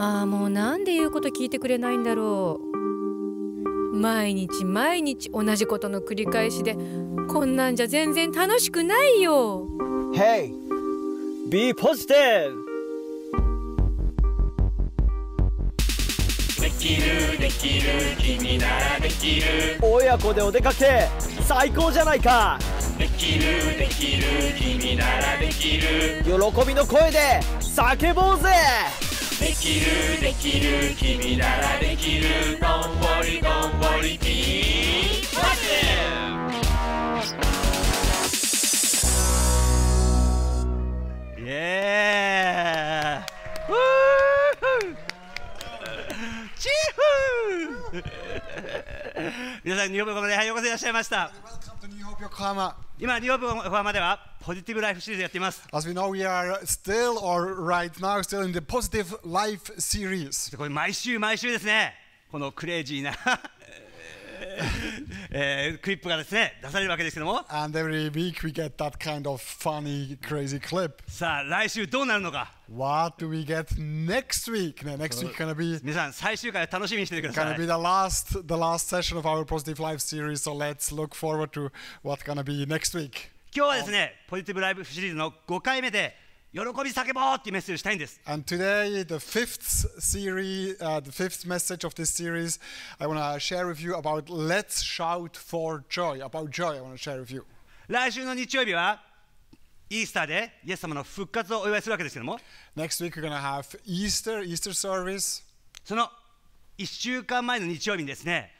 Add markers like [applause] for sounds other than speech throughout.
ああもうなんで言うこと聞いてくれないんだろう毎日毎日同じことの繰り返しでこんなんじゃ全然楽しくないよ Hey! Be positive! できるできる君ならできる親子でお出かけ最高じゃないかできるできる君ならできる喜びの声で叫ぼうぜできるできる君ならできるどんぼりどんぼりピイエーチーフ [laughs] 皆さん、日本語で、はい、ようこそいらっしゃいました。今リオブファーマではポジティブライフシリーズやっています。As we know, we are still or right now still in the positive life series. これ毎週毎週ですね。このクレイジーなえー、クリップがですね出されるわけですけども And every week we get that kind of funny, crazy clip. さあ来週どうなるのか What do we get next week? ね、next week gonna be 皆さん最終回楽しみにしててください gonna be the last, the last session of our Positive Life series so let's look forward to what's gonna be next week 今日はですね、ポジティブライブシリーズの5回目で喜び叫ぼうっていうメッセージしたいんです。And today, the fifth series,、uh, the fifth message of this series, I want to share with you about Let's Shout for Joy, about joy, I want to share with you. 来週の日曜日は、イースターでイエス様の復活をお祝いするわけですけども、Next week, we're going to have Easter, Easter service. その1週間前の日曜日にですね、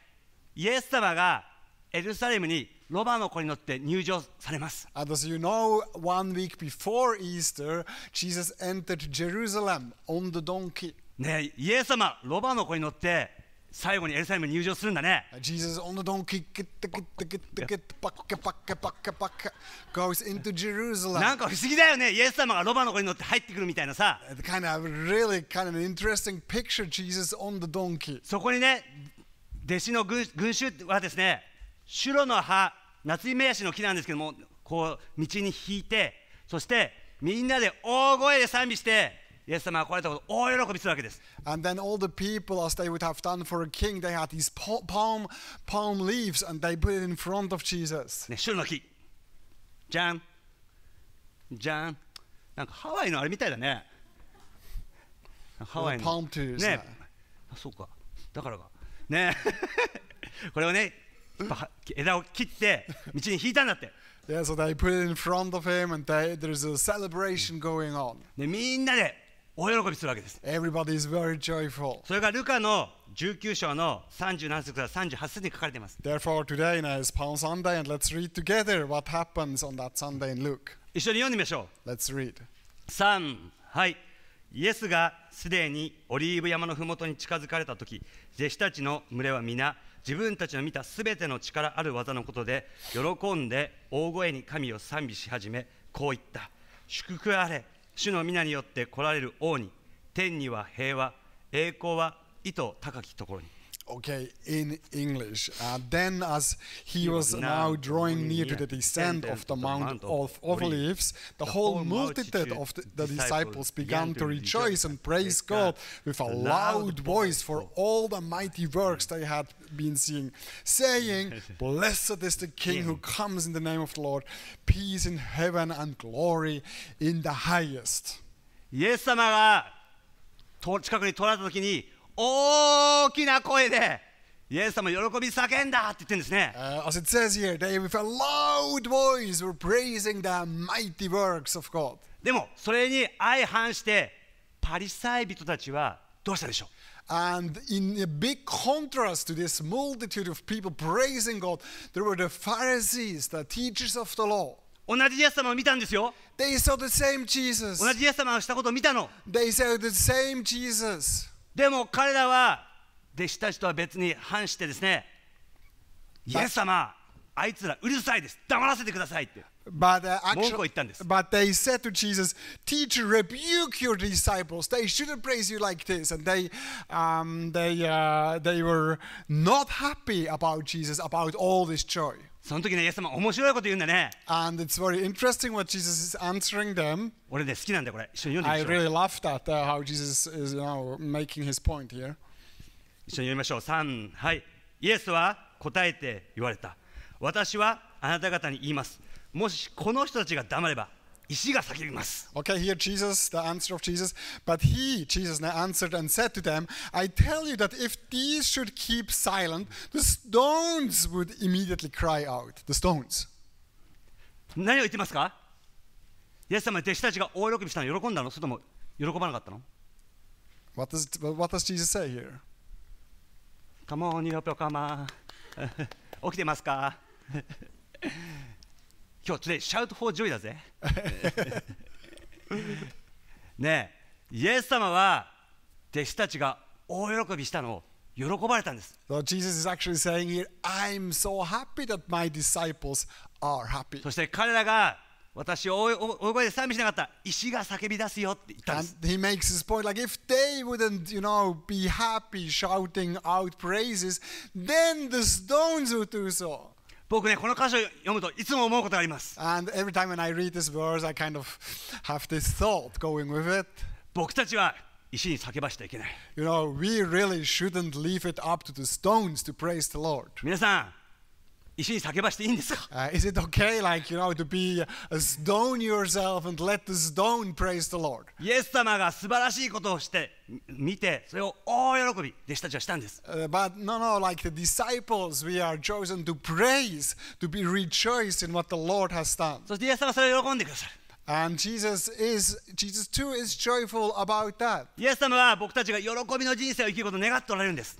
イエス様がエルサレムにロバの子に乗って入場されます。And as you know, one week before Easter, Jesus entered Jerusalem on the donkey. ねイエス様、ロバの子に乗って最後にエルサレムに入場するんだね。Jesus on the donkey, get the get the get the get the back back back back goes into Jerusalem. なんか不思議だよね。イエス様がロバの子に乗って入ってくるみたいなさ。Kind of really kind of an interesting picture, Jesus on the donkey. そこにね、弟子の群衆はですね。シュロの葉夏目ヤシの木なんですけどもこう道に引いてそしてみんなで大声で賛美してイエス様が来られたことを大喜びするわけです。And then all the people, as they would have done for a king, they had these palm, palm leaves and they put it in front of Jesus. ね、シュロの木。じゃん。じゃん。なんかハワイのあれみたいだね。ハワイの。ね。あ、そうか。だからか。ね。[laughs] これをね、枝を切って道に引いたんだって。Yeah, so they put it in front of him and they, there's a celebration going on. でみんなで大喜びするわけです。Everybody is very joyful. それがルカの19章の37節から38節に書かれています。Therefore, today is Palm Sunday and let's read together what happens on that Sunday in Luke. 一緒に読んでみましょう。Let's read. 3、はい。イエスがすでにオリーブ山のふもとに近づかれたとき、弟子たちの群れは皆、自分たちの見たすべての力ある技のことで喜んで大声に神を賛美し始めこう言った祝福あれ主の皆によって来られる王に天には平和栄光は意図高きところに okay in english uh, then as he, he was, was now, drawing near to the descent of the mount of olives the, the whole multitude of the, the disciples began to rejoice and praise god with a loud voice for all the mighty works they had been seeing saying [laughs] blessed is the king who comes in the name of the lord peace in heaven and glory in the highest イエス様が近くに取られた時に大きな声でイエス様喜び叫んだって言ってるんですね。Uh, as it says here, they with a loud voice were praising the mighty works of God. でもそれに相反してパリサイ人たちはどうしたでしょう And in a big contrast to this multitude of people praising God, there were the Pharisees, the teachers of the law. 同じイエス様を見たんですよ。They saw the same Jesus. 同じイエス様をしたことを見たの。They saw the same Jesus. でも彼らは弟子たちとは別に反してですね、イエス様、あいつらうるさいです。黙らせてくださいって。But, uh, actually, but they said to Jesus, Teacher, rebuke your disciples. They shouldn't praise you like this. And they, um, they, uh, they were not happy about Jesus, about all this joy. その時ね、イエス様、面白いこと言うんだね。And it's very interesting what Jesus is answering them. 俺ね、好きなんだこれ。一緒に読んで I みましょ really う。laughed at uh, how Jesus is you know, making his point here. 一緒に読みましょう。三、はい。イエスは答えて言われた。私はあなた方に言います。もしこの人たちが黙れば、石が叫びます。Okay, here Jesus, the answer of Jesus. But he, Jesus, now answered and said to them, I tell you that if these should keep silent, the stones would immediately cry out. The stones. 何を言ってますかイエス様、弟子たちが大喜びしたの、喜んだのそれとも喜ばなかったの what does, what does Jesus say here? Come on, ニロピョカマ。起きてますか今日 today shout for j だぜねえイエス様は弟子たちが大喜びしたのを喜ばれたんです。So、Jesus is actually saying here, I'm so happy that my disciples are happy. そして彼らが私を大声で賛美しなかった石が叫び出すよって言ったんです。And he makes his point like if they wouldn't, you know, be happy shouting out praises, then the stones would do so. 僕ね、この歌詞を読むといつも思うことがあります。僕たちは石に叫ばしていけない。皆さん、石に叫ばしていいんですか uh, Is it okay, like, you know, to be a stone yourself and let the stone praise the Lord? イエス様が素晴らしいことをして、見て、それを大喜び、弟子たちはしたんです。Uh, but no, no, like the disciples, we are chosen to praise, to be rejoiced in what the Lord has done. そしてイエス様はそれを喜んでくださる。And Jesus is, Jesus too is joyful about that.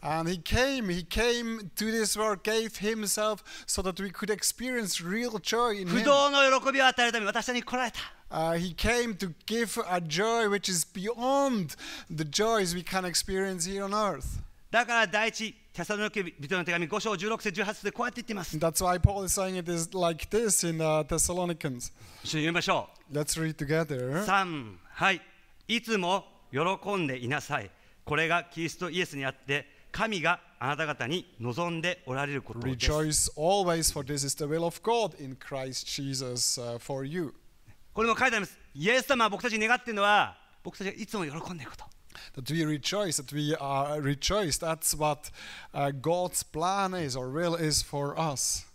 And he came, he came to this world, gave himself so that we could experience real joy in him. 不動の喜びを与えるため私に来られた。Uh, he came to give a joy which is beyond the joys we can experience here on earth. だから第一テサロニケ人の手紙5章16節18節でこうやって言っています。That's why Paul is saying it is like this in、uh, Thessalonians. 一緒に読みましょう。Let's read together. 三、はい。いつも喜んでいなさい。これがキリストイエスにあって、神があなた方に望んでおられることです。Rejoice always, for this is the will of God in Christ Jesus、uh, for you. これも書いてあります。イエス様は僕たちに願っているのは、僕たちがいつも喜んでいること。That we rejoice, that we are rejoiced. That's what、uh, God's plan is or will is for us.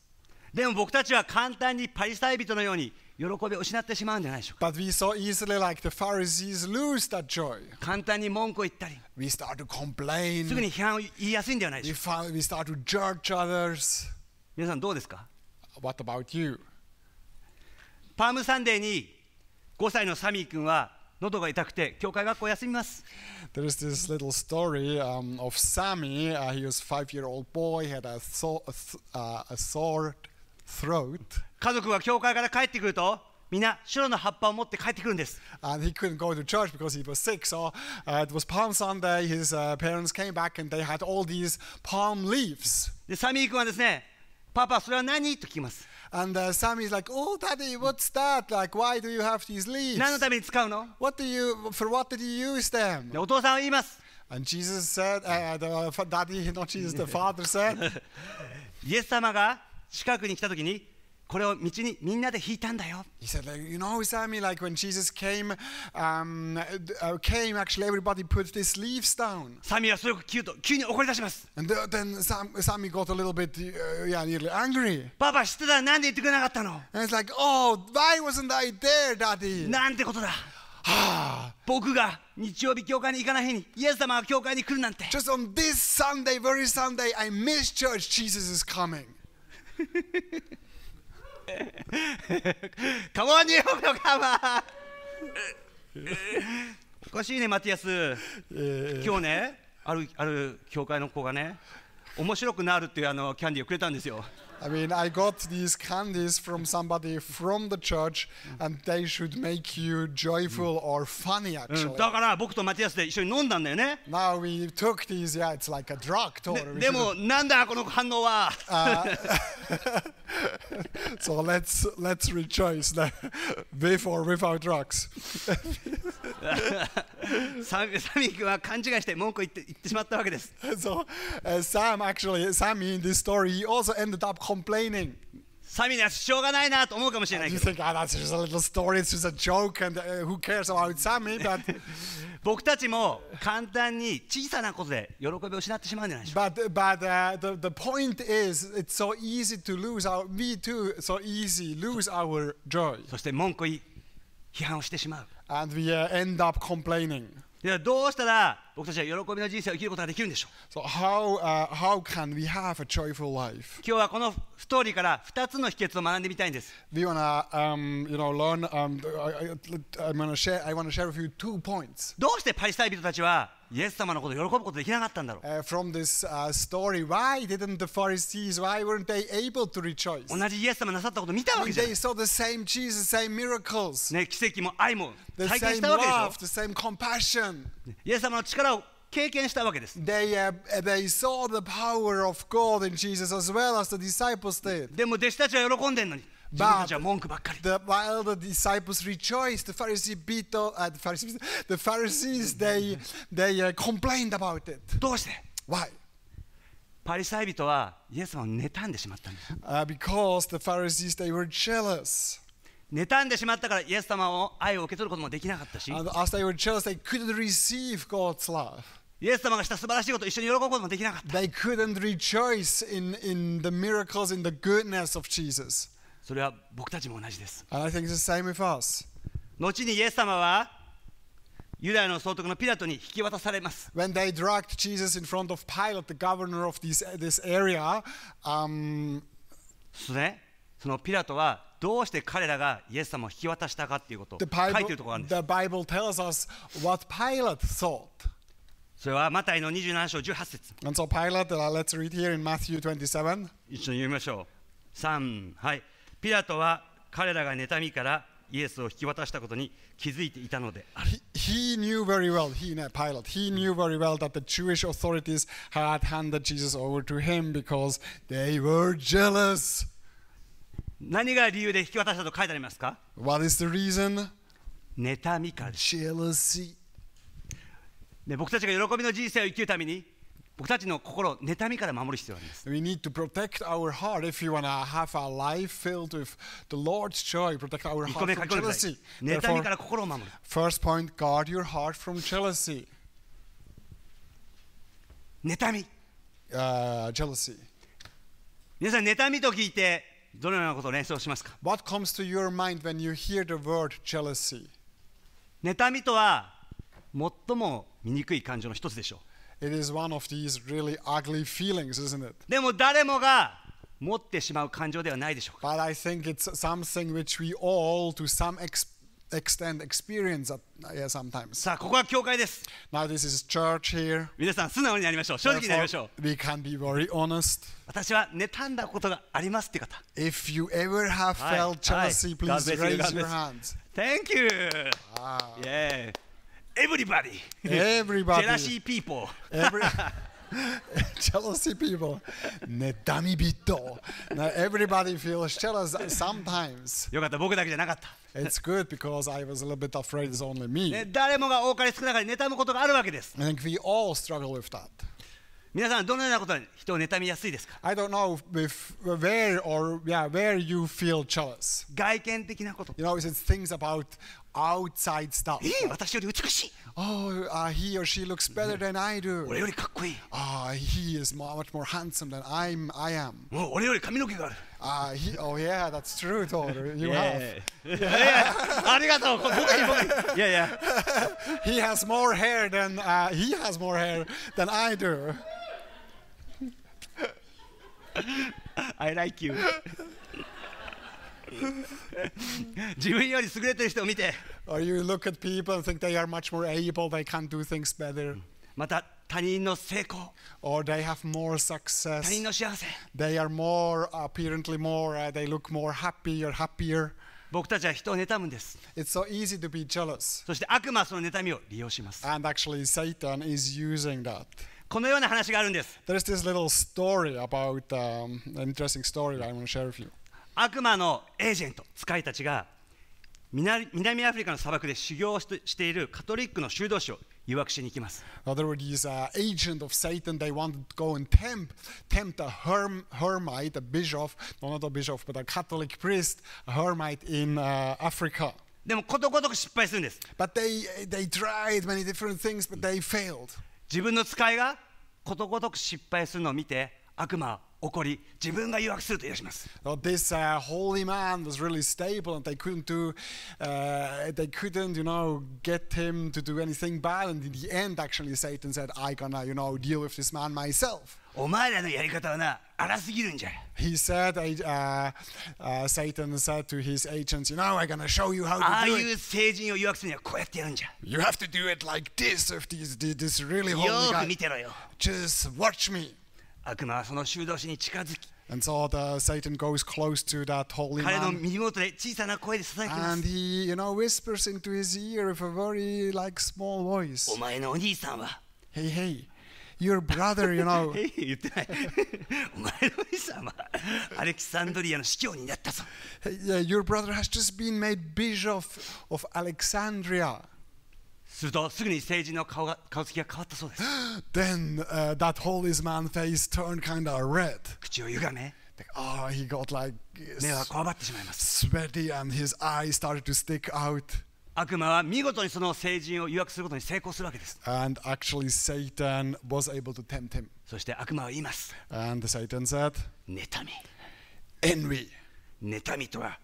でも僕たちは簡単にパリサイ人のように、喜びを失ってしまうんじゃないでしょうか。But we so easily, like the Pharisees, lose that joy. 簡単に文句を言ったり、We start to す complain, ぐに批判を言いやすいんではないで we, しょうか。find, we start to judge others. 皆さんどうですか What about you? パームサンデーに5歳のサミー君は喉が痛くて教会学校休みます。There is this little story um, of Sammy. Uh, he was a five-year-old boy. He had a, so- a, th- uh, a sore throat. 家族が教会から帰ってくると、みんな白の葉っぱを持って帰ってくるんです。And he couldn't go to church because he was sick. So、uh, it was Palm Sunday. His、uh, parents came back and they had all these palm leaves. で、サミー君はですね、パパ、それは何と聞きます。And uh, Sammy's like, "Oh, Daddy, what's that? Like, why do you have these leaves? 何のために使うの What do you for? What did you use them?" で、お父さんは言います。And Jesus said, uh, the uh, Daddy, [laughs] not Jesus, the [laughs] Father said. [laughs] イエス様が近くに来た時にこれを道にみんなで引いたんだよ。He said, like, you know, Sammy, like when Jesus came, um, came actually everybody put these leaves down. サミはすごく急と急に怒り出します。And then Sam, Sammy got a little bit, uh, yeah, nearly angry. パパ知ってたらなんで言ってくれなかったの And it's like, oh, why wasn't I there, Daddy? なんてことだ。はあ、僕が日曜日教会に行かない日にイエス様が教会に来るなんて。Just on this Sunday, very Sunday, I missed church. Jesus is coming. [laughs] カモンニューヨークのカマおかしいねマティアス、えー、今日ねあるある教会の子がね面白くなるっていうあのキャンディーをくれたんですよ I mean, I got these candies from somebody from the church, and they should make you joyful or funny, mm. actually. だから僕とマティアスで一緒に飲んだんだよね。Now we took these, yeah, it's like a drug tour. でも、なんだこの反応は [laughs] So let's, let's rejoice with or without drugs. サミ君は勘違いして文句言って言ってしまったわけです。So、uh, [laughs] Sam actually, Sammy in this story, he also ended up complaining. 寂ししょうがないなと思うかもしれないけ You ど think, ah, that's just a little story, it's just a joke, and uh, who cares about Sammy? But, 僕たちも簡単に小さなことで喜びを失ってしまうんじゃないでしょうか but, but uh, the, the point is, it's so easy to lose our, me too, so easy, lose our joy. そして文句言い批判をしてしまう And we uh, end up complaining. ではどうしたら僕たちは喜びの人生を生きることができるんでしょう今日はこのストーリーから2つの秘訣を学んでみたいんです。どうしてパリサイ人たちはイエス様のことを喜ぶことできなかったんだろう。Uh, from this、uh, story, why didn't the Pharisees, why weren't they able to rejoice? 同じイエス様なさったこと見たわけじゃない。They saw the same Jesus, same miracles. ね、奇跡も愛も体験したわけでしょ。The same love, the same compassion. イエス様の力を経験したわけです。They, uh, they saw the power of God in Jesus as well as the disciples did. でも弟子たちは喜んでんのに。自分たちは文句ばっかり。The, while the disciples rejoiced, the Pharisees beat, uh, the Pharisees, the Pharisees they, they、uh, complained about it. どうして Why? パリサイ人はイエス様を妬んでしまったんです。Uh, because the Pharisees they were jealous. 妬んでしまったからイエス様を愛を受け取ることもできなかったし。And as they were jealous, they couldn't receive God's love. イエス様がした素晴らしいことを一緒に喜ぶこともできなかった。They couldn't rejoice in, in the miracles, in the goodness of Jesus. それは僕たちも同じです。後にイエス様はユダヤの総督のピラトに引き渡されます。すね、そのピラトはどうして彼らがイエス様を引き渡したかということを書いているところがあるんです。The b i l e the b i b l それはマタイの27章18節。So、p i 一緒に読みましょう。3、はい。ピラトは彼らが妬みからイエスを引き渡したことに気づいていたのである。He knew very well, he, Pilate, he knew very well that the Jewish authorities had handed Jesus over to him because they were jealous. 何が理由で引き渡したと書いてありますか What is the reason? 妬みからです。Jealousy. ね、僕たちが喜びの人生を生きるために僕たちの心を妬みから守る必要があります。We need to protect our heart if you want to have a life filled with the Lord's joy. Protect our heart from jealousy. 妬みから心を守る。First point, guard your heart from jealousy. 妬み。Uh, jealousy. 皆さん、妬みと聞いて、どのようなことを連想しますか What comes to your mind when you hear the word jealousy? 妬みとは、最も醜い感情の一つでしょう。It is one of these really ugly feelings, isn't it? でも誰もが持ってしまう感情ではないでしょうか。But I think it's something which we all, to some extent, experience at, yeah, sometimes. さあ、ここは教会です。Now this is church here. 皆さん、素直になりましょう。正直になりましょう can be very honest. 私は妬んだことがありますっていう方。If you ever have felt jealousy, please raise your hands. Thank you! Ah. Yeah. Everybody. Everybody. Jealousy people. Every... jealousy people. 妬み人。Now everybody feels jealous sometimes. よかった、僕だけじゃなかった。It's good because I was a little bit afraid it's only me. ね、誰もが多かれ少なかれ妬むことがあるわけです。I think we all struggle with that. 皆さんどのようなことに人を妬みやすいですか I don't know if, where or yeah, where you feel jealous. 外見的なこと。You know, it's things about outside stuff. え私より美しい。Oh, uh, he or she looks better than I do. 俺よりかっこいい。Ah, he is much more handsome than I'm, I am. 俺より髪の毛がある。Ah, he, oh yeah, that's true, d a u g h t e You have. Yeah. ありがとう。いやいや。He has more hair than、uh, he has more hair than I do. I like you 自分より優れてる人を見て Or you look at people and think they are much more able, they can do things better. Mm. また他人の成功 Or they have more 他 success. 人の幸せ They are more, apparently more, uh, they look more happy or happier. 僕たちは人を妬むんです It's so easy to be jealous. そして悪魔はその妬みを利用します And actually, Satan is using that. このような話があるんです。There's this little story about、um, an interesting story that I want to share with you. 悪魔のエージェント、使いたちが南南アフリカの砂漠で修行しているカトリックの修道士を誘惑しに行きます。Now, there were these、uh, agents of Satan, they wanted to go and tempt, tempt a herm, hermit, a bishop, no, not a bishop, but a Catholic priest, a hermit in、uh, Africa. でもことごとく失敗するんです。But they, they tried many different things, but they failed. 自分の使いがことごとく失敗するのを見て悪魔起こり自分が誘惑すると言い出します。So、this、uh, holy man was really stable and they couldn't do、uh, they couldn't you know get him to do anything bad and in the end actually Satan said I am gonna you know deal with this man myself. お前らのやり方はな荒すぎるんじゃ。He said、uh, uh, Satan said to his agents you know I'm gonna show you how to do it. You have to do it like this If this this really holy guy. just watch me. 悪魔はその修道士に近づき And so the Satan goes close to that holy man. And he, you know, whispers into his ear with a very like small voice. Hey, hey, your brother, you know, い言ってない [laughs] [laughs] yeah, your brother has just been made bishop of Alexandria. するとすぐに聖人の顔が顔つきが変わったそうです。Then、uh, that holy man's face turned kind of red. 口を歪め。Ah,、oh, he got like 目はこわばってしまいます。Sweaty and his eyes started to stick out. 悪魔は見事にその聖人を誘惑することに成功するわけです。And actually Satan was able to tempt him. そして悪魔は言います。And Satan said, 妬み。Envy. 妬みとは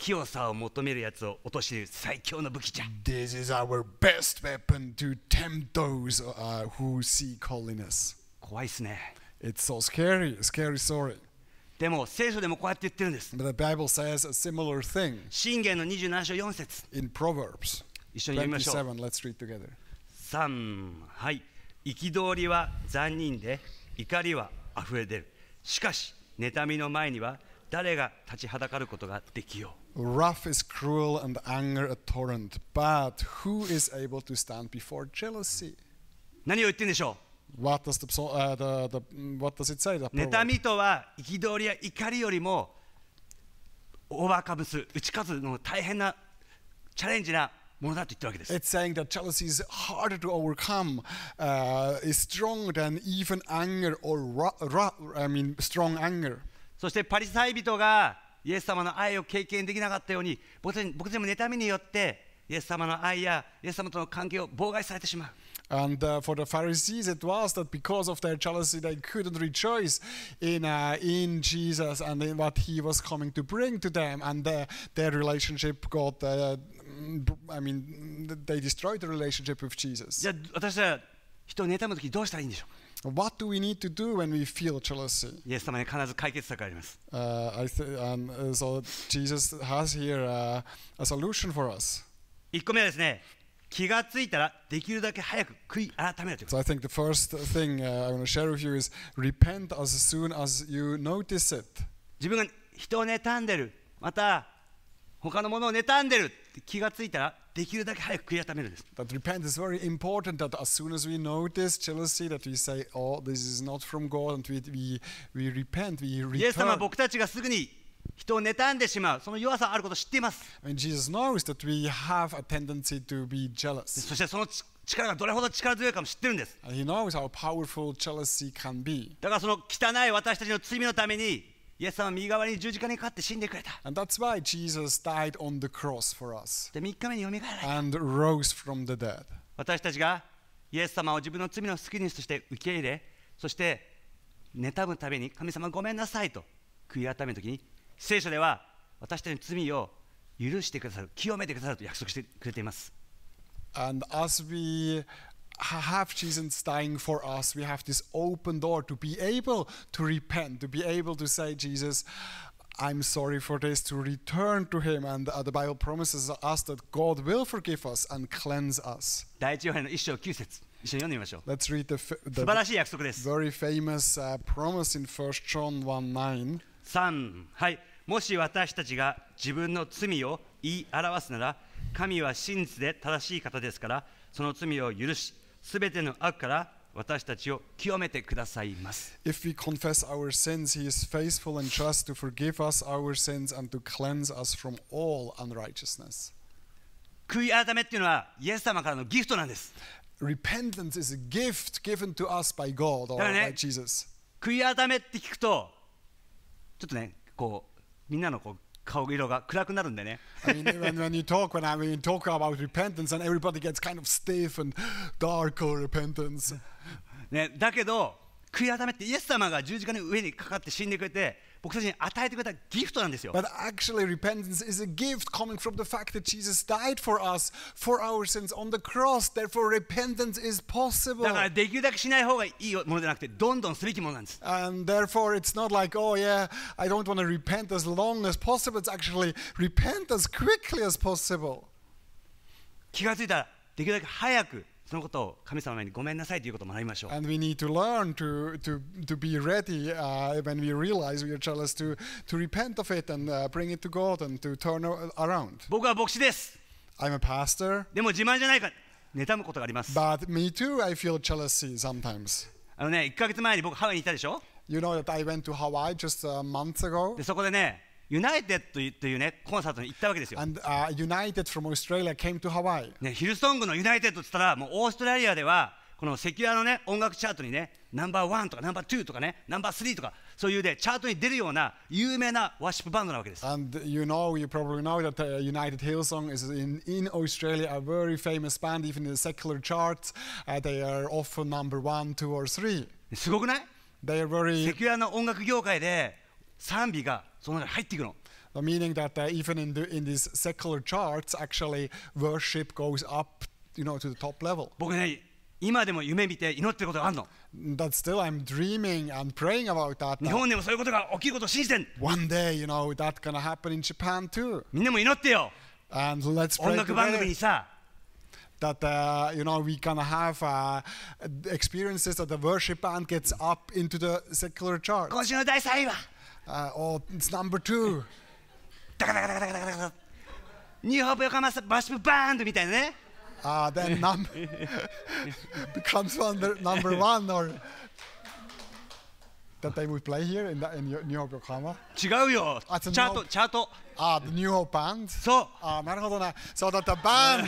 清さを求めるやつを陥れる最強の武器じゃ。This is our best weapon to tempt those、uh, who seek holiness. 怖いですね。It's so scary, scary story. でも聖書でもこうやって言ってるんです。But the Bible says a similar thing. 信玄の27章4節 In Proverbs 一緒に読みましょう。27, let's read together. 3はい。憤りは残忍で怒りは溢れ出る。しかし、妬みの前には誰が立ちはだかることができよう。Rough is cruel and anger a torrent, but who is able to stand before jealousy? what does, the, uh, the, the, mm, what does it say? The 妬みとは憤りや怒りよりもオーバーカムする、打ち勝つの大変なチャレンジなものだと言ってるわけです。It's saying that jealousy is harder to overcome, uh, is stronger than even anger or ra, ra, I mean strong anger. そしてパリサイ人がイエス様の愛を経験できなかったように僕たち僕たちも妬みによってイエス様の愛やイエス様との関係を妨害されてしまう。And uh, for the Pharisees, it was that because of their jealousy, they couldn't rejoice in, uh, in Jesus and in what he was coming to bring to them. And uh, their relationship got, uh, I mean, they destroyed the relationship with Jesus. じゃあ私は人を妬むときどうしたらいいんでしょう What do we need to do when we feel jealousy? イエス様に必ず解決策があります。Uh, I th- um, so Jesus has here uh, a, solution for us. I think the first I want to share with you is repent as soon as you notice it. 自分が人を妬んでる、また他のものを妬んでるって気がついたらできるだけ早く悔い改めるんです。That repent is very important that as soon as we notice jealousy that we say, oh, this is not from God and we, we, we repent, we return. イエス様は僕たちがすぐに人を妬んでしまうその弱さあることを知っています。And Jesus knows that we have a tendency to be jealous. そしてその力がどれほど力強いかも知ってるんです。And he knows how powerful jealousy can be. だからその汚い私たちの罪のためにイエス様は右側に十字架にかかって死んでくれた。And that's why Jesus died on the cross for us で、3日目によみがえられた。and rose from the dead. 私たちがイエス様を自分の罪の救い主として受け入れ、そして妬むために神様ごめんなさいと悔い改めるときに、聖書では私たちの罪を許してくださる、清めてくださると約束してくれています。And as we have Jesus dying for us, we have this open door to be able to repent, to be able to say, Jesus, I'm sorry for this, to return to Him. And uh, the Bible promises us that God will forgive us and cleanse us. let us read the, the famous famous、uh, promise in 1 John 1:9. 3はい。もし私たちが自分の罪を言い表すなら、神は真実で正しい方ですから、その罪を許し、すべての悪から私たちを清めてくださいます。If we confess our sins, He is faithful and just to forgive us our sins and to cleanse us from all unrighteousness. 悔い改めっていうのは、イエス様からのギフトなんです。Repentance is a gift given to us by God or by Jesus. 悔い改めって聞くと、ちょっとね、こう、みんなのこう、顔色が暗くなるんでね。I mean, when, when you talk, when I mean, talk about repentance, and everybody gets kind of stiff and dark or repentance. ね、だけど、悔い改めって、イエス様が十字架の上にかかって死んでくれて、僕たちに与えてくれたギフトなんですよ。But actually, repentance is a gift coming from the fact that Jesus died for us, for our sins on the cross. Therefore, repentance is possible. And therefore, it's not like, oh yeah, I don't want to repent as long as possible. It's actually repent as quickly as possible. 気がついたら、できるだけ早く。そのことを神様にごめんなさいということを学びましょう。And we need to learn to, to, to be ready、uh, when we realize we are jealous to, to repent of it and、uh, bring it to g o and to turn around. 僕は牧師です。I'm a pastor. でも自慢じゃないか。妬むことがあります。But me too, I feel jealousy sometimes. あのね、1ヶ月前に僕ハワイにいたでしょ You know that I went to Hawaii just a month ago. でそこでね、ユナイテッドというねコンサートに行ったわけですよ。And, uh, United from Australia came to Hawaii. ね、ヒルソングのユナイテッドって言ったらもうオーストラリアではこのセキュラのね音楽チャートにねナンバーワンとかナンバーツーとかねナンバースリーとかそういうねチャートに出るような有名なワシップバンドなわけです。And you know, you probably know that、uh, United Hillsong is in, in Australia a very famous band, even in the secular charts.、Uh, they are often number one, two or three. すごくない They are very... セキュラの音楽業界で meaning that uh, even in, the, in these secular charts, actually worship goes up, you know, to the top level. 僕ね、今でも夢見て祈ってることがあるの。That still I'm dreaming and praying about that. One day, you know, that's gonna happen in Japan too. And let let's pray 音楽番組にさ。That uh, you know we are gonna have uh, experiences that the worship band gets up into the secular chart. 今週の第3位は。Uh, oh, it's number two. ダカダカダカ h then number c o m e s u n e number one or that time we play here in, the, in New York Yokohama? 違うよ。あ、チャート、チャート。あ、the New Hope Band? そう。あ、なるほどな。そうだった、バン。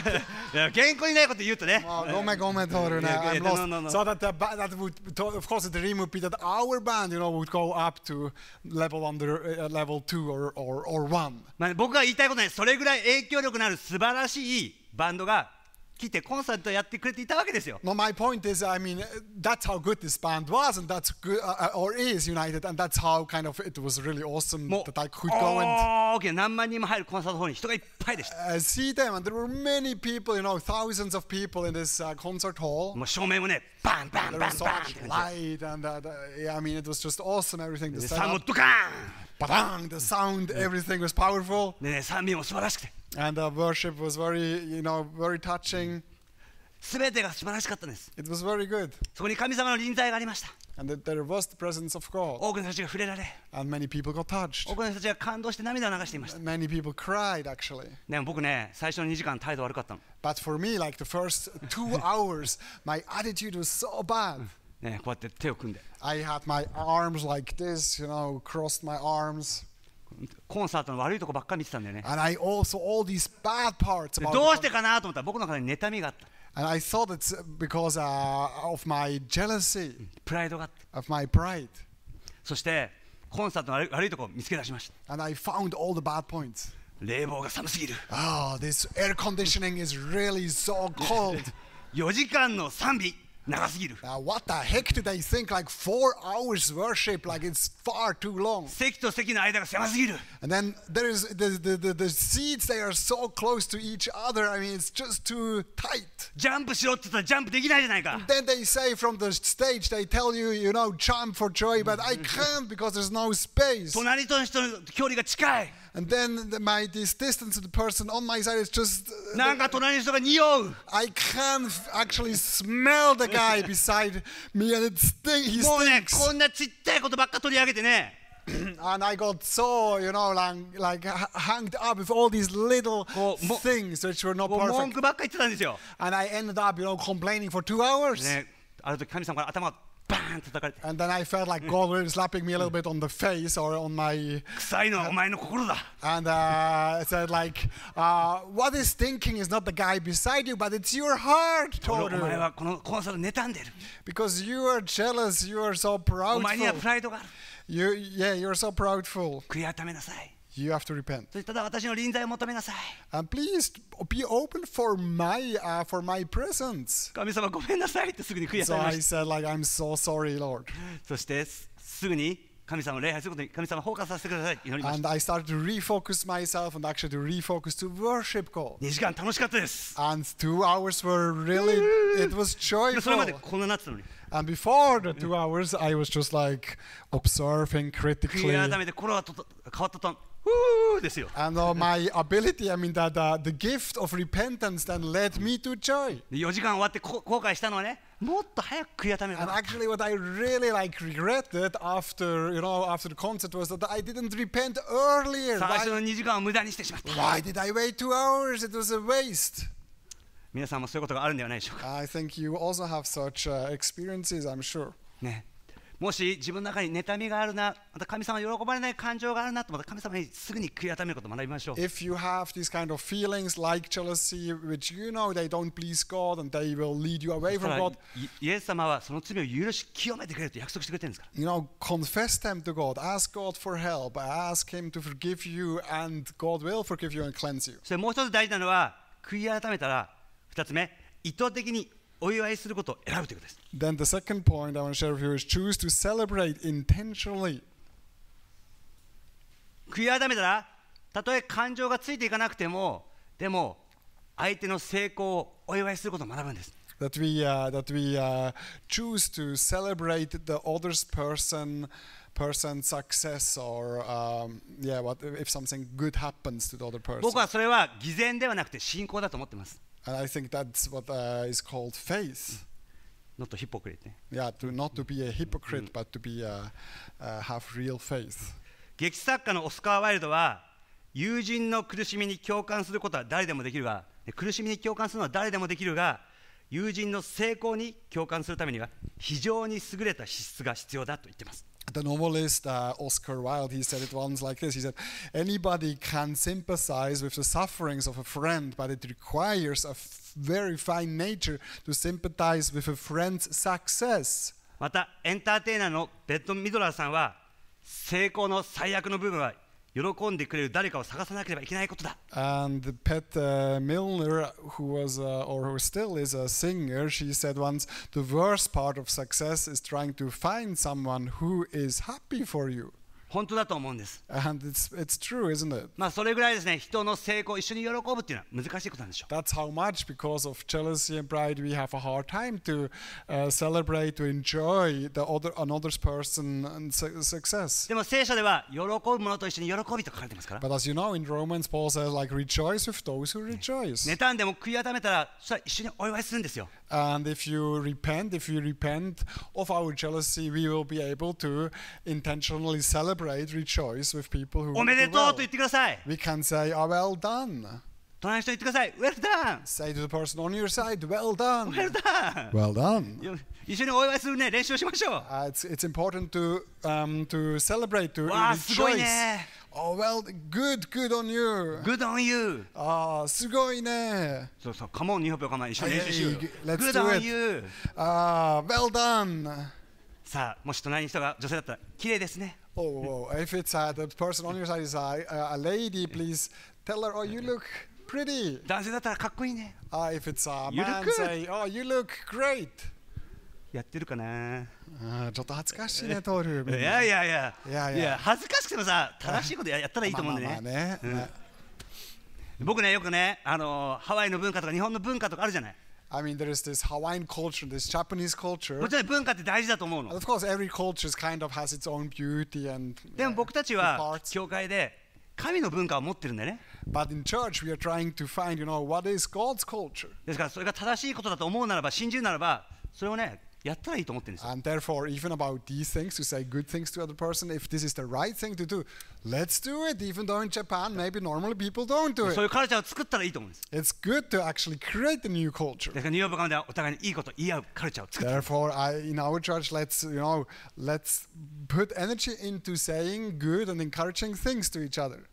原稿にないこと言うとね。ごめんごめん、トールな。I'm lost. No, no, no. So that the band, that would, of course, the dream would be that our band, you know, would go up to level under、uh, level two or or or one. まあ僕が言いたいことね、それぐらい影響力のある素晴らしいバンドが。来てコンサートやってくれていたわけですよ。No, my point is, I mean, that's how good this band was, and that's good, uh, uh, or is United, and that's how kind of it was really awesome that I could go and. Oh, okay, 大きな何万人も入るコンサートホールに人がいっぱいでした。Uh, see them, and there were many people, you know, thousands of people in this、uh, concert hall. もう照明もね、バンバンバンバン。There was so much light, and uh, yeah, I mean, it was just awesome everything. The sound, ドカーン。バダン The sound, everything was powerful. ね、賛美も素晴らしくて。and our worship was very, you know, very touching. It was very good. そこに神様の臨在がありました。And that there was the presence of God. 多くの人たちが触れられ。And many people got touched. Many people cried actually. But for me, like the first two [laughs] hours, my attitude was so bad. I had my arms like this, you know, crossed my arms. コンサートの悪いとこばっかり見てたんだよね。And I also all these bad parts about どうしてかなと思ったら僕の中に妬みがあった。And I thought it's because、uh, of my jealousy. プライドがあった。Of my pride. そしてコンサートの悪いとこ見つけ出しました。And I found all the bad points. 冷房が寒すぎる。Oh, this air conditioning is really so cold. 4時間の賛美。長すぎる。Now, what the heck did they think? Like four hours worship, like it's far too long. And then there is the, the, the, the seats, they are so close to each other. I mean, it's just too tight. Then they say from the stage, they tell you, you know, jump for joy, but I mm-hmm. can't because there's no space. 隣との人の距離が近い。and then the, my this distance of the person on my side is just. Uh, I can actually smell the guy [laughs] beside me, and it stinks. He stinks. and I got so, you know, like, like hanged up with all these little things which were not perfect. And I ended up, you know, complaining for two hours. And then I felt like God was slapping me a little bit on the face or on my. Uh, and I said like, uh, what is thinking is not the guy beside you, but it's your heart, Toru. Because you are jealous, you are so proudful. You, yeah, you're so proudful. You have to repent. And please be open for my,、uh, for my presence. So I said, like, I'm so sorry, Lord. And I started to refocus myself and actually to refocus to worship God. 2時間楽しかったです。And two hours were really, it was joyful. And before the two hours, I was just like observing critically. 悔い改めて心は変わったと。Woo, this year. And uh, my ability, I mean, that uh, the gift of repentance then led me to joy. 4時間終わって後悔したのはね、もっと早く悔い改める。And [laughs] actually, what I really like regretted after, you know, after the concert was that I didn't repent earlier. Why, 2時間を無駄にしてしまった why did I wait two hours? It was a waste. 皆さんもそういうことがあるんではないでしょうか。I think you also have such、uh, experiences, I'm sure. ね。もし自分の中に妬みがあるな、また神様喜ばれない感情があるなと、また神様にすぐに悔い改めることを学びましょう。If you have these kind of feelings like jealousy, which you know they don't please God and they will lead you away from God, イエス様はその罪を許し、清めてくれると約束してくれてるんですから。You know, confess them to God, ask God for help, ask Him to forgive you, and God will forgive you and cleanse you. それもう一つ大事なのは、悔い改めたら、二つ目、意図的にお祝いすることを選ぶということです。Then the second point I want to share with you is choose to celebrate intentionally. 悔い改めたら、たとえ感情がついていかなくても、でも相手の成功をお祝いすることを学ぶんです。That we,、uh, that we uh, choose to celebrate the other's person. person's success or um, yeah, what if something good happens to the other person. 僕はそれは偽善ではなくて信仰だと思ってます。And I think that's what uh, is called faith. Not a hypocrite. Yeah, to not to be a hypocrite, but to be a, uh, have real faith. 劇作家のオスカー・ワイルドは友人の苦しみに共感することは誰でもできるが苦しみに共感するのは誰でもできるが友人の成功に共感するためには非常に優れた資質が必要だと言っています。the novelist uh, Oscar Wilde, he said it once like this. He said, Anybody can sympathize with the sufferings of a friend, but it requires a very fine nature to sympathize with a friend's success. 喜んでくれる誰かを探さなければいけないことだ。And Pat、uh, Milner, who was、uh, or who still is a singer, she said once, the worst part of success is trying to find someone who is happy for you. 本当だと思うんです。And it's, it's true, isn't it? まあそれぐらいですね、人の成功を一緒に喜ぶっていうのは難しいことなんでしょう。That's how much because of jealousy and pride we have a hard time to、uh, celebrate, to enjoy the other, another's person and success. でも聖書では喜ぶ者と一緒に喜びと書かれてますから。But as you know, in Romans, Paul says, like, rejoice with those who rejoice. 妬んでも悔い改めたら、それは一緒にお祝いするんですよ。And if you repent, if you repent of our jealousy, we will be able to intentionally celebrate, rejoice with people who We can say, oh, well done. "Well done! Say to the person on your side, well done! Well done! Well done! 一緒にお祝いするね、練習しましょう。Uh, eh? it's, it's important to, um, to celebrate, to わあ、すごいね。rejoice. Oh, well, good, good on you. Good on you. ああ、すごいね。そうそう、come on, 2秒構え、一緒に練習しよう。Let's good o n you. ああ、well done. さあ、もし隣の人が女性だったら、綺麗ですね。Oh, oh, if it's uh, the person on your side is a, a lady, please tell her, oh, you look pretty. 男性だったらかっこいいね。Uh, if it's a man, say, oh, you look great. やってるかなちょっと恥ずかしいね、トール [laughs] いやいやいや、いやいや恥ずかしくてもさ、正しいことやったらいいと思うんでね。ね僕ね、よくね、あのハワイの文化とか日本の文化とかあるじゃない。I m ちろ文化って大事だと思うの。でも僕たちは教会で神の文化を持ってるんだね。ですから、それが正しいことだと思うならば、信じるならば、それをね、やったらいいと思ってるんですよ。And therefore, even about these things, to say good things to other person, if this is the right thing to do, let's do it, even though in Japan, maybe normally people don't do そうい it. うカルチャーを作ったらいいと思うんです。It's good to actually create a new culture. Therefore, I, in our church, let's, you know, let's put energy into saying good and encouraging things to each other.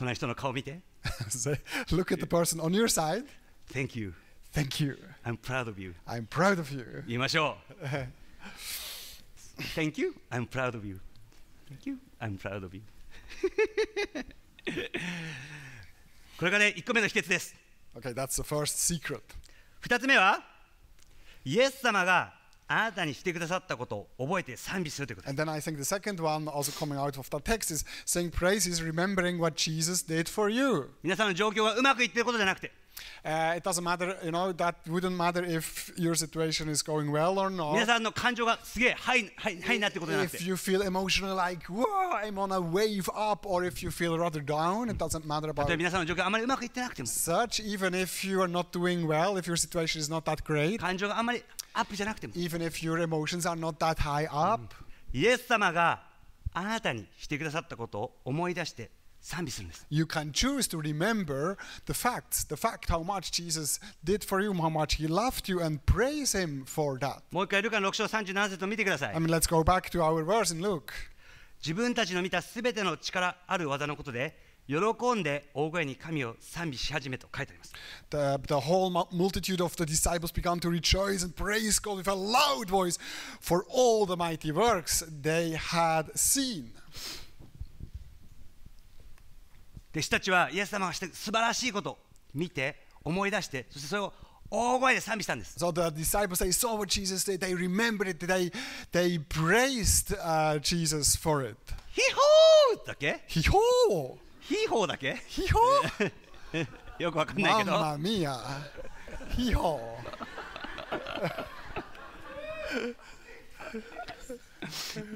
[laughs] Look at the person on your side. Thank you. Thank you. I'm proud of you. I'm proud of you. 言いましょう。Thank you. I'm proud of you. Thank you. I'm proud of you. これがね、1個目の秘訣です。Okay, that's the first secret. 2つ目は、イエス様があなたにしてくださったことを覚えて賛美するということです。And then I think the second one, also coming out of that text, is saying praises, remembering what Jesus did for you. 皆さんの状況がうまくいっていることじゃなくて。Uh, it doesn't matter, you know, that wouldn't matter if your situation is going well or not. 皆さんの感情がすげえ、はい、はい、はいなってことじゃな If、you feel emotional, like, whoa, I'm on a wave up, or if you feel rather down, it doesn't matter about ば皆さんの状況あまりうまくいってなくても、such, even if you are not doing well, if your situation is not that great, 感情があまりアップじゃなくても、even if your emotions are not that high up, イエス様があなたにしてくださったことを思い出して、You can choose to remember the facts, the fact how much Jesus did for you, how much he loved you, and praise him for that. もう一回、ルカの6章37節を見てください I。mean, let's go back to our verse in Luke. the whole multitude of the disciples began to rejoice and praise God with a loud voice for all the mighty works they had seen. 弟子たちはイエス様がして素晴らしいことを見て思い出してそしてそれを大声で賛美したんです。So the disciples they saw what Jesus did, they remembered it, they, they praised、uh, Jesus for it. ヒホーだけヒホーヒホーだけヒホーよくわかんないけど。ママミヒホー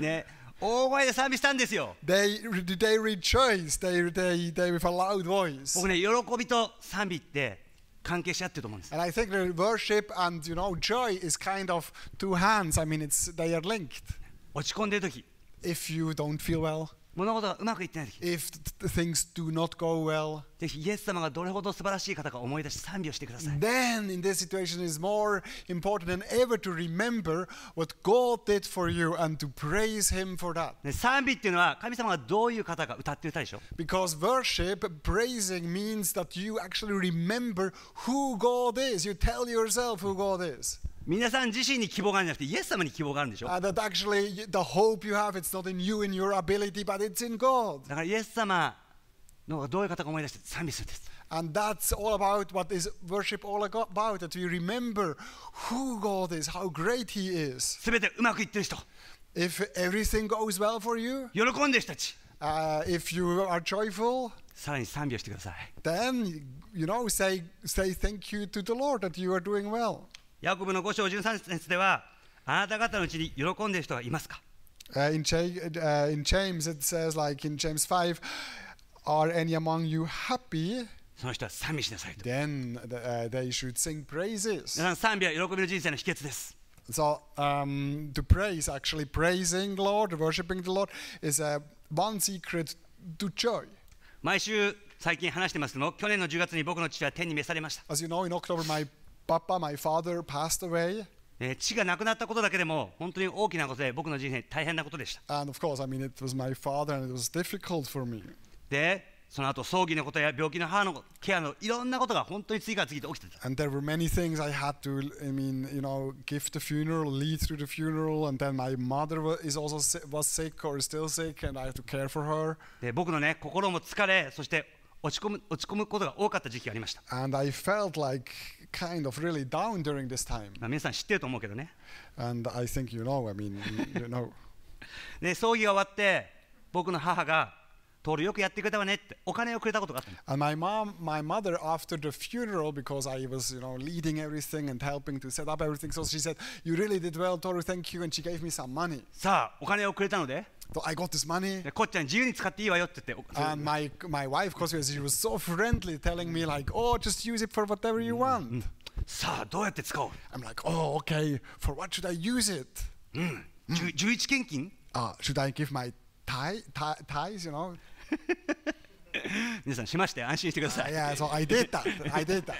ね。大声で賛美したんですよ。They, they rejoice. they, they, they with a loud voice. 僕ね、喜びと賛美って関係し合ってると思うんです。And I think the worship and you know, joy is kind of two hands. I mean, it's, they are linked. 落ち込んでる時 If you don't feel well, 物事がうまくいってない時 if things do not go well, ぜひイエス様がどれほど素晴らしい方か思い出し賛美をしてください。then in this situation i s more important than ever to remember what God did for you and to praise Him for that. ね賛美っていうのは神様がどういう方か歌って歌でしょ。Because worship, praising means that you actually remember who God is. You tell yourself who God is. 皆さん自身に希望があるんじゃなくて、イエス様に希望があるんでしょ that actually the hope you have, it's not in you, in your ability, but it's in God. だからイエス様のどういう方か思い出して賛美するんです。And that's all about what is worship all about, that we remember who God is, how great He is. If everything goes well for you, 喜んでる人たち。Uh, if you are joyful, then you know, say, say thank you to the Lord that you are doing well. ヤコブの5章13節では、あなた方のうちに喜んでいる人はいますか Uh, in, uh, in James, it says, like in James 5, are any among you happy? その人は賛美しなさいと。Then, uh, they should sing praises. 皆さん、賛美は喜びの人生の秘訣です。So, um, to praise, actually praising Lord, worshiping the Lord, is a one secret to joy. 毎週最近話してますけども、去年の10月に僕の父は天に召されました。As you know, in October, my p a my father passed away. 血がなくなったことだけでも本当に大きなことで僕の人生大変なことでした。で、その後葬儀のことや病気の母のケアのいろんなことが本当に次から次起きてた。で、そのあと葬儀のことや病気の母のケアのいなことが本当に次から次と起きてた。で、僕のね、心も疲れ、そして落ち込む落ち込むことが多かった時期がありました。And I felt like kind of really down during this time. まあ皆さん知ってると思うけどね。And I think you know, I mean, you know. で、葬儀が終わって、僕の母が my mom, my mother, after the funeral, because I was, you know, leading everything and helping to set up everything, so she said, "You really did well, Toru. Thank you." And she gave me some money. I got this money. my my wife, she was so friendly, telling me like, "Oh, just use it for whatever you want." i I'm like, "Oh, okay. For what should I use it?" should I give my tie, ties, you know, 皆さんしましたよ安心してくださいいやそう I did that I did that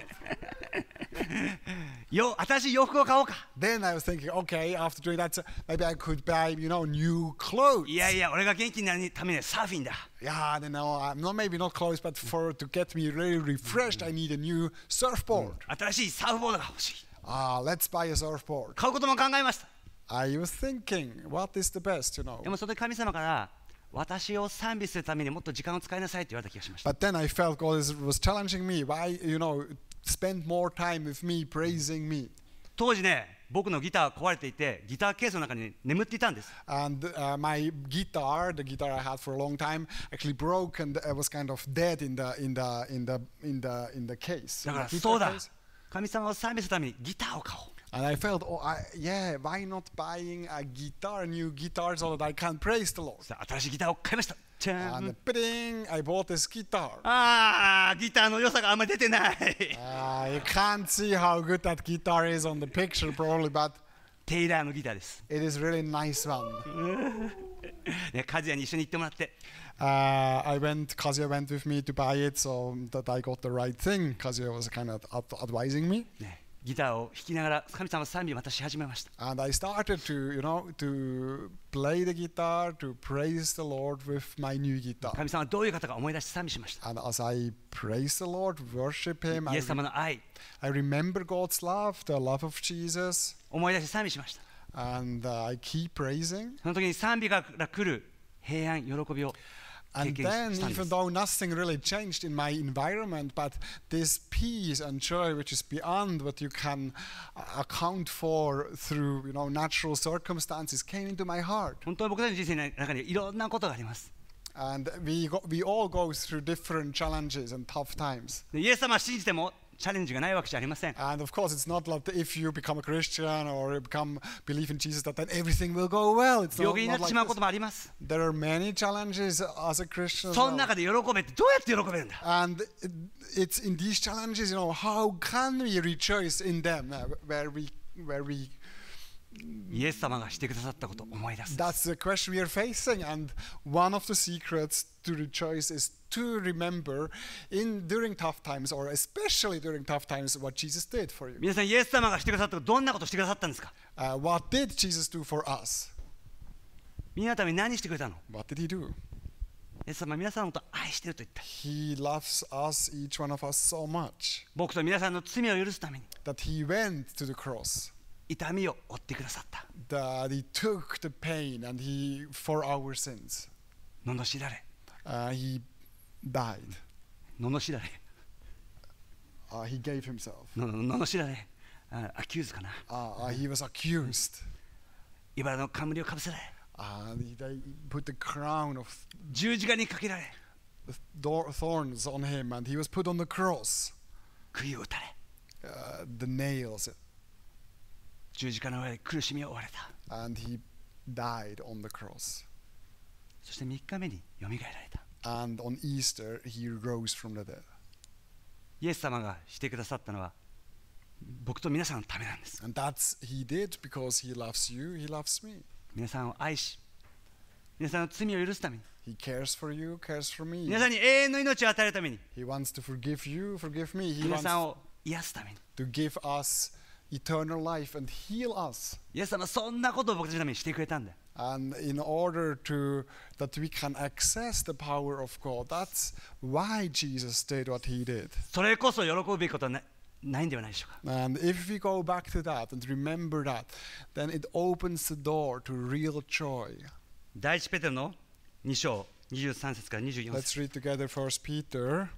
よ私洋服を買おうか Then I was thinking okay after doing that maybe I could buy you know new clothes いやいや俺が元気になるためにサーフィンだ Yeah then no I'm not maybe not clothes but for to get me really refreshed I need a new surfboard 新しいサーフボードが欲しい Ah let's buy a surfboard 買うことも考えました I was thinking what is the best you know でもその時神様から私を賛美するためにもっと時間を使いなさいと言われた気がしました。But then I felt God was challenging me. Why, you know, spend more time with me, praising me. 当時ね、僕のギター壊れていて、ギターケースの中に眠っていたんです。And、uh, my guitar, the guitar I had for a long time, actually broke and was kind of dead in the, in the, in the, in the, in the case. だからそうだ。神様を賛美するためにギターを買おう。And I felt, oh, I, yeah, why not buying a guitar, new guitar, so that I can praise the Lord? And, ping, I bought this guitar. ああ、ギターの良さがあんまり出てない。Uh, ah, you can't see how good that guitar is on the picture, probably, but It is really nice one. [laughs] ね、カズヤに一緒に行ってもらって、Uh, I went, Kazuya went with me to buy it, so that I got the right thing. Kazuya was kind of ad- advising me. ギターを弾きながら神様賛美またし始めました。And I started to, you know, to play the guitar, to praise the Lord with my new guitar. 神様はどういう方か思い出して賛美しました。And as I praise the Lord, worship Him, イエス様の愛。I remember God's love, the love of Jesus. 思い出して賛美しました。And、uh, I keep praising. その時に賛美から来る平安、喜びを。and then standards. even though nothing really changed in my environment but this peace and joy which is beyond what you can uh, account for through you know natural circumstances came into my heart and we, go, we all go through different challenges and tough times イエス様を信じてもチャレンジがないわけじゃありません。And of course, it's not like if you become a Christian or become believe in Jesus that then everything will go well. It's not. There are many challenges as a Christian. その中で喜べってどうやって喜べるんだ And it's in these challenges, you know, how can we rejoice in them uh, where we where we イエス様がしてくださったことを思い出す。That's the question we are facing, and one of the secrets to rejoice is to remember in during tough times, or especially during tough times, what Jesus did for you. 皆さん、イエス様がしてくださったどんなことをしてくださったんですか Uh, what did Jesus do for us? 皆のために何してくれたの What did he do? イエス様は皆さんのことを愛していると言った。He loves us, each one of us, so much 僕と皆さんの罪を許すために、that he went to the cross 痛みを負ってくださった。That he took the pain and he for our sins. 罵られ。Uh, he died. 罵られ。Uh, he gave himself. 罵られ。Uh, accused かな。Uh, uh, he was accused. 茨の冠をかぶせられ。Uh, they put the crown of 十字架にかけられ。Thorns on him and he was put on the cross. 杭を打たれ。Uh, the nails. 十字架の上で苦しみを負われた。And he died on the cross. そして3日目によみがえられた。And on Easter, he rose from the dead. イエス様がしてくださったのは僕と皆さんのためなんです。And that's he did because he loves you, he loves me. 皆さんを愛し、皆さんの罪を許すために。He cares for you, cares for me. 皆さんに永遠の命を与えるために。He wants to forgive you, forgive me. He 皆さんを癒すために。To give us eternal life and heal us. And in order to that we can access the power of God, that's why Jesus did what he did. And if we go back to that and remember that, then it opens the door to real joy. 第一ペテロの2章23節から24節。Let's read together 1 Peter.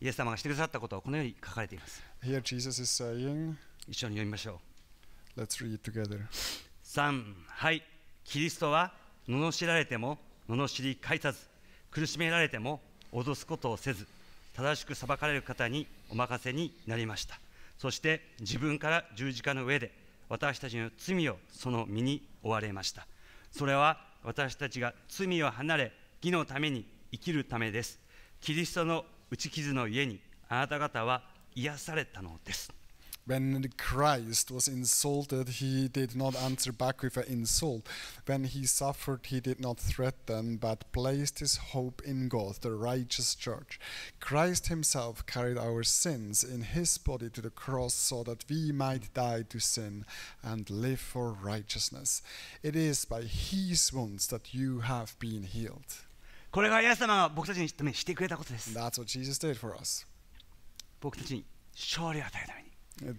イエス様がしてくださったことはこのように書かれています。Here Jesus is saying, 一緒に読みましょう。Let's read together. 3はい、キリストは罵られても罵り返さず、苦しめられても脅すことをせず、正しく裁かれる方にお任せになりました。そして自分から十字架の上で私たちの罪をその身に追われました。それは私たちが罪を離れ義のために生きるためです。キリストの打ち傷の家にあなた方は癒されたのです。When Christ was insulted, he did not answer back with an insult. When he suffered, he did not threaten, but placed his hope in God, the righteous judge. Christ himself carried our sins in his body to the cross so that we might die to sin and live for righteousness. It is by his wounds that you have been healed. That's what Jesus did for us. 僕たちに勝利を与えるために。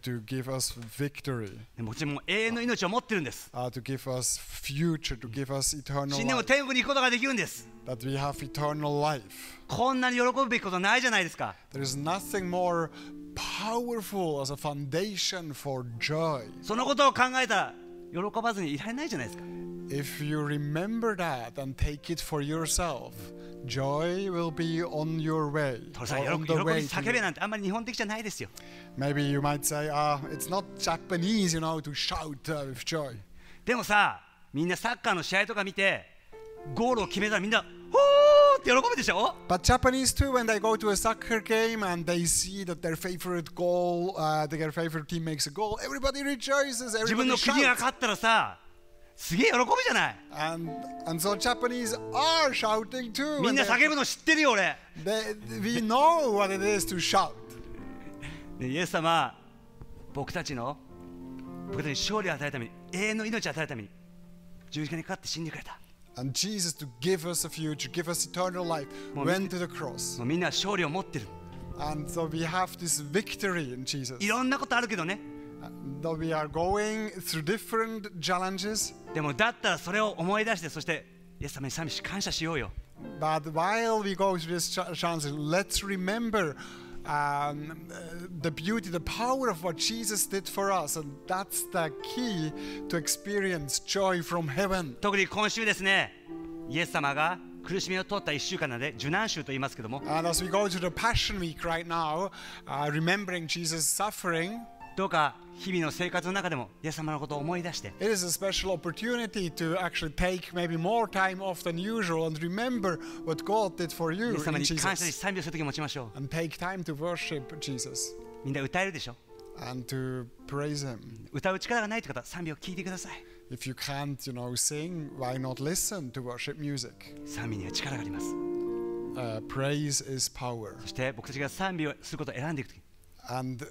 to give us victory. もちろん永遠の命を持ってるんです。Uh, to give us future, to give us eternal life. we have eternal life. nothing more powerful as a foundation for joy. you remember that and take it for yourself, joy will be on your way. トルさん、喜び叫べなんてあんまり日本的じゃないですよ。Maybe you might say, ah, uh, it's not Japanese, you know, to shout uh, with joy. でもさ、みんなサッカーの試合とか見て、ゴールを決めたらみんな、ほーって喜ぶでしょ But Japanese too, when they go to a soccer game and they see that their favorite goal,、uh, their favorite team makes a goal, everybody rejoices, everybody shouts. 自分の国が勝ったらさ、すげえ喜ぶじゃない and, and so Japanese are shouting too. みんな叫ぶの知ってるよ俺。They, we know what it is to shout. イエス様僕たちの僕たちに勝利を与えるために永遠の命を与えるために十字架にかかって死んでくれた And Jesus to give us a future, give us eternal life, went to the cross. もうみんな勝利を持ってる And so we have this victory in Jesus. いろんなことあるけどね Though we are going through different challenges. でもだったらそれを思い出してそしてイエス様に賛美し感謝しようよ But while we go through this challenge, let's remember um, the beauty, the power of what Jesus did for us. And that's the key to experience joy from heaven. 特に今週ですね、イエス様が苦しみを通った1週間なので、受難週と言いますけども。And as we go to the Passion Week right now,、uh, remembering Jesus' suffering, どうか日々の生活の中でも、イエス様のことを思い出して。It is a special opportunity to actually take maybe more time off than usual and remember what God did for you. イエス様に感謝し賛美する時持ちましょう。And take time to worship Jesus. みんな歌えるでしょ and to praise Him. 歌う力がないという方、賛美を聞いてください。If you can't, you know, sing, why not listen to worship music? 賛美には力があります。Uh, praise is power. そして僕たちが賛美をすることを選んでいくとき。And uh,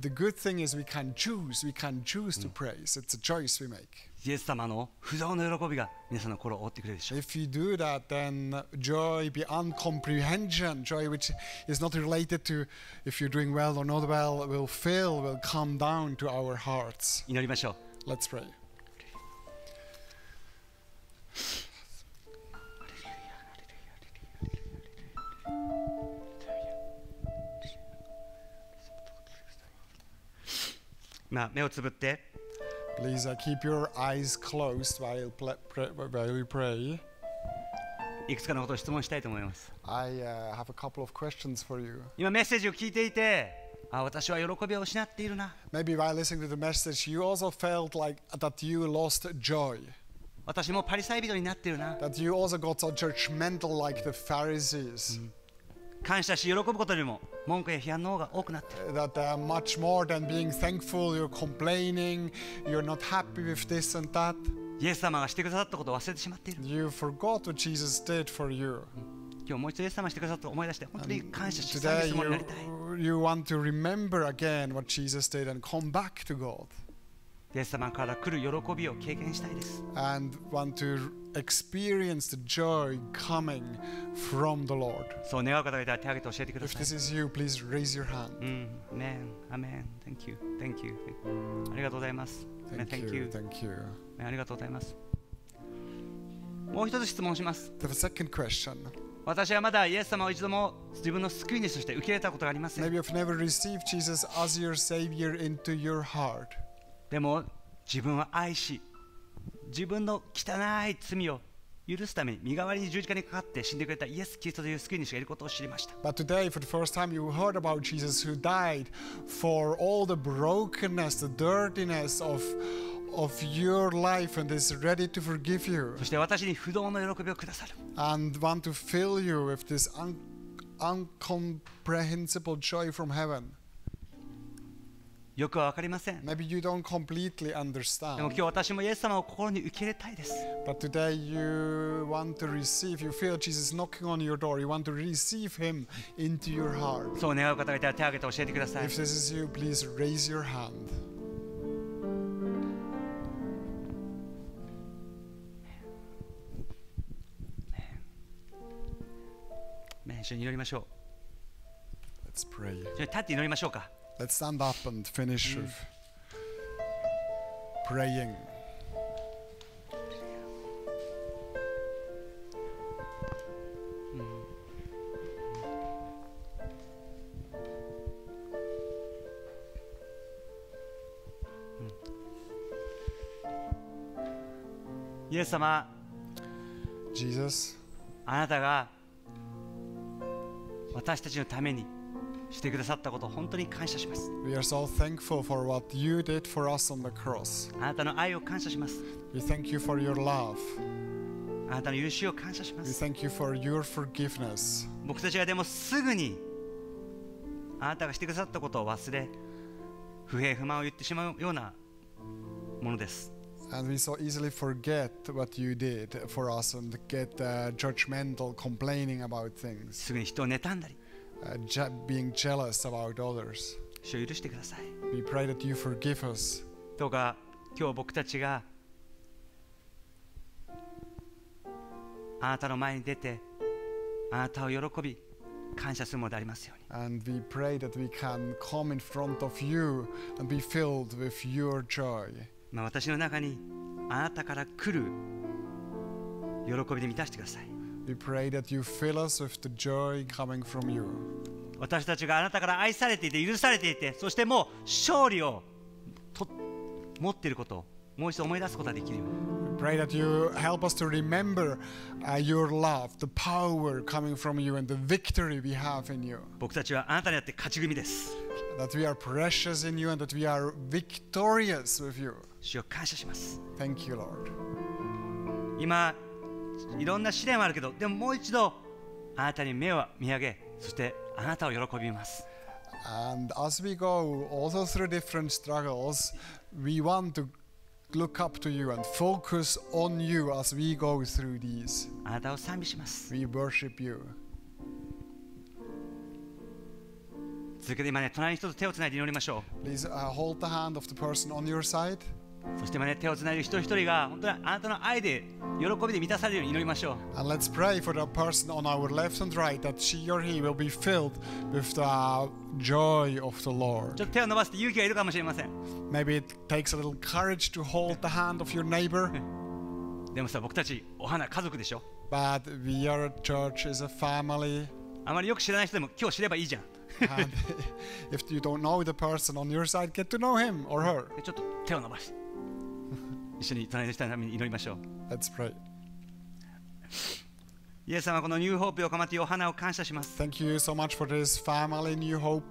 the good thing is we can choose, we can choose to mm. praise. It's a choice we make. イエス様の不動の喜びが皆さんの心を覆ってくれるでしょう。If you do that, then joy beyond comprehension, joy which is not related to if you're doing well or not well, will fill, will come down to our hearts. 祈りましょう。Let's pray. まあ、目をつぶって uh, keep your eyes closed while you, pl- pray, while you pray. いくつかのことを質問したいと思います。I、uh, have a couple of questions for you. 今メッセージを聞いていて、あ私は喜びを失っているな。Maybe while listening to the message, you also felt like that you lost joy. 私もパリサイ人になっているな。That you also got so judgmental like the Pharisees.、うん mm-hmm. 感謝し喜ぶことよりも文句や批判の方が多くなってる。That、uh, much more than being thankful, you're complaining, you're not happy with this and that. イエス様がしてくださったことを忘れてしまっている。You forgot what Jesus did for you. 今日もう一度イエス様してくださったと思い出して、本当に感謝して、イエス様になりたい。You want to remember again what Jesus did and come back to God. イエス様から来る喜びを経験したいです。And want to experience the joy coming from the Lord. そう願う方がいたら手を挙げて教えてください。If this is you, please raise your hand. うん。Amen. Amen. Thank you. Thank you. ありがとうございます。Thank you. Thank you. ありがとうございます。もう一つ質問します。The second question. 私はまだイエス様を一度も自分の救い主として受け入れたことがありません。Maybe you've never received Jesus as your Savior into your heart. でも自分は愛し、自分の汚い罪を許すために身代わりに十字架にかかって死んでくれたイエス・キリストという救い主がいることを知りました。But today, for the first time, you heard about Jesus who died for all the brokenness, the dirtiness of of your life and is ready to forgive you. そして私に不動の喜びをくださる。And want to fill you with this un uncomprehensible joy from heaven. よくわかりません。Maybe you don't completely understand. でも今日私もイエス様を心に受け入れたいです。But today you want to receive, you feel Jesus knocking on your door, you want to receive him into your heart. そう願う方がいたら手を挙げて教えてください。If this is you, please raise your hand. 一緒に祈りましょう。Let's pray. 立って祈りましょうか。Let's stand up and finish mm. with praying. Mm. イエス様 Jesus あなたが私たちのためにしてくださったことを本当に感謝します。We are so thankful for what you did for us on the cross. あなたの愛を感謝します。We thank you for your love. あなたの許しを感謝します。We thank you for your forgiveness. 僕たちはでもすぐにあなたがしてくださったことを忘れ、不平不満を言ってしまうようなものです。And we so easily forget what you did for us and get uh, judgmental, complaining about things. すぐに人を妬んだり。Uh, je being jealous about others. 主を許してください。We pray that you forgive us. どうか今日僕たちがあなたの前に出てあなたを喜び感謝するものでありますように。And we pray that we can come in front of you and be filled with your joy. まあ私の中にあなたから来る喜びで満たしてください。we pray that you fill us with the joy coming from you. 私たちがあなたから愛されていて許されていてそしてもう勝利をと持っていることをもう一度思い出すことができるように。pray that you help us to remember uh, your love, the power coming from you, and the victory we have in you. That we are precious in you and that we are victorious with you. Thank you, Lord. いろんな試練はあるけどでももう一度あなたに目を見上げそしてあなたを喜びます。And as we go also through different struggles, we want to look up to you and focus on you as we go through these. あなたを賛美します。We worship you. 続けて今ね、隣の人と手をつないで祈りましょう。Please、uh, hold the hand of the person on your side. そしてまね手をつないで一人一人が本当にあなたの愛で喜びで満たされるように祈りましょう。And let's pray for that person on our left and right that she or he will be filled with the joy of the Lord. ちょっと手を伸ばして勇気がいるかもしれません。Maybe it takes a little courage to hold the hand of your neighbor. でもさ僕たちお花家族でしょ。But we are a church is a family. あまりよく知らない人でも今日知ればいいじゃん。and if you don't know the person on your side, get to know him or her. ちょっと手を伸ばして。一緒に隣の人のために祈りましょう。Let's pray. イエス様このニューホープをかまってお花を感謝します。Thank you so much for this family, New Hope.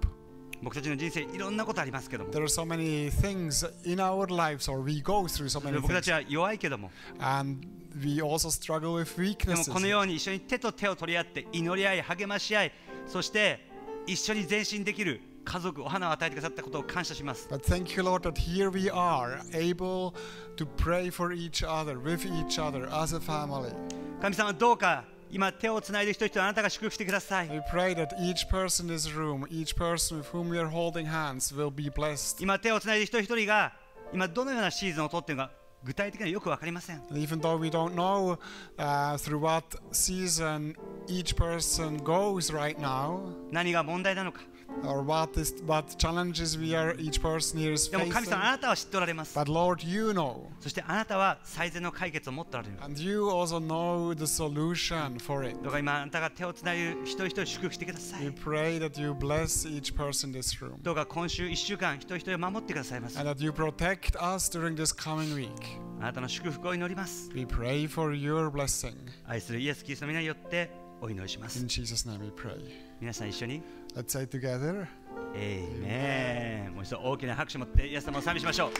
僕たちの人生いろんなことありますけども。There are so many things in our lives, or we go through so many things. 僕たちは弱いけども。And we also struggle with weaknesses. でもこのように一緒に手と手を取り合って祈り合い、励まし合い、そして一緒に前進できる。家族お花を与えてくださったことを感謝します。But thank you, Lord, that here we are able to pray for each other, with each other, as a family. 神様どうか今手をつないで一人一人あなたが祝福してください。We pray that each person in this room, each person with whom we are holding hands, will be blessed. 今手をつないで一人一人が今どのようなシーズンをとっているのか。具体的にはよくわかりません。Even though we don't know、uh, through what season each person goes right now, 何が問題なのか。or what is what challenges we are each person here is facing. でも神様あなたは知っておられます。But Lord, you know. そしてあなたは最善の解決を持っておられる。And you also know the solution for it. どうか今あなたが手をつなぐ一人一人祝福してください。We pray that you bless each person in this room. どうか今週一週間一人一人を守ってくださいます。And that you protect us during this coming week. あなたの祝福を祈ります。We pray for your blessing. 愛するイエス・キリストの皆によってお祈りします。In Jesus name we pray. 皆さん一緒に。Let's say together. Amen. もう一度大きな拍手を持ってイエス様を賛美しましょう。